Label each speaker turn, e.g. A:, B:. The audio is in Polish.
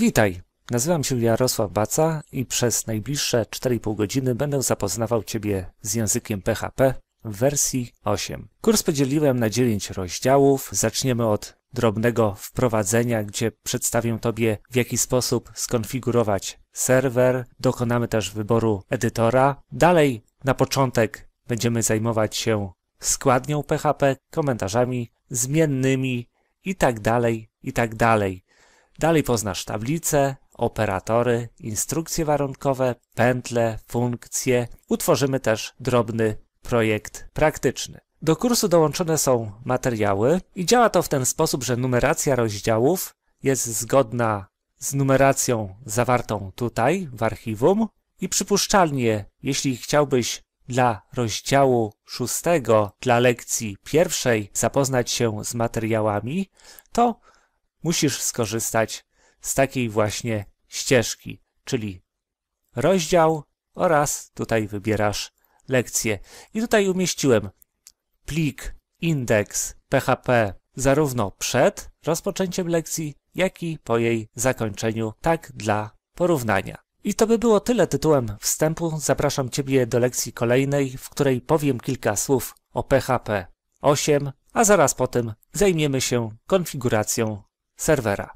A: Witaj, nazywam się Jarosław Baca i przez najbliższe 4,5 godziny będę zapoznawał Ciebie z językiem PHP w wersji 8. Kurs podzieliłem na 9 rozdziałów. Zaczniemy od drobnego wprowadzenia, gdzie przedstawię Tobie, w jaki sposób skonfigurować serwer. Dokonamy też wyboru edytora. Dalej, na początek, będziemy zajmować się składnią PHP, komentarzami, zmiennymi itd. Tak itd. Tak Dalej poznasz tablice, operatory, instrukcje warunkowe, pętle, funkcje. Utworzymy też drobny projekt praktyczny. Do kursu dołączone są materiały i działa to w ten sposób, że numeracja rozdziałów jest zgodna z numeracją zawartą tutaj w archiwum i przypuszczalnie, jeśli chciałbyś dla rozdziału szóstego, dla lekcji pierwszej zapoznać się z materiałami, to musisz skorzystać z takiej właśnie ścieżki, czyli rozdział oraz tutaj wybierasz lekcję. I tutaj umieściłem plik indeks PHP zarówno przed rozpoczęciem lekcji, jak i po jej zakończeniu, tak dla porównania. I to by było tyle tytułem wstępu. Zapraszam Ciebie do lekcji kolejnej, w której powiem kilka słów o PHP 8, a zaraz potem zajmiemy się konfiguracją serwera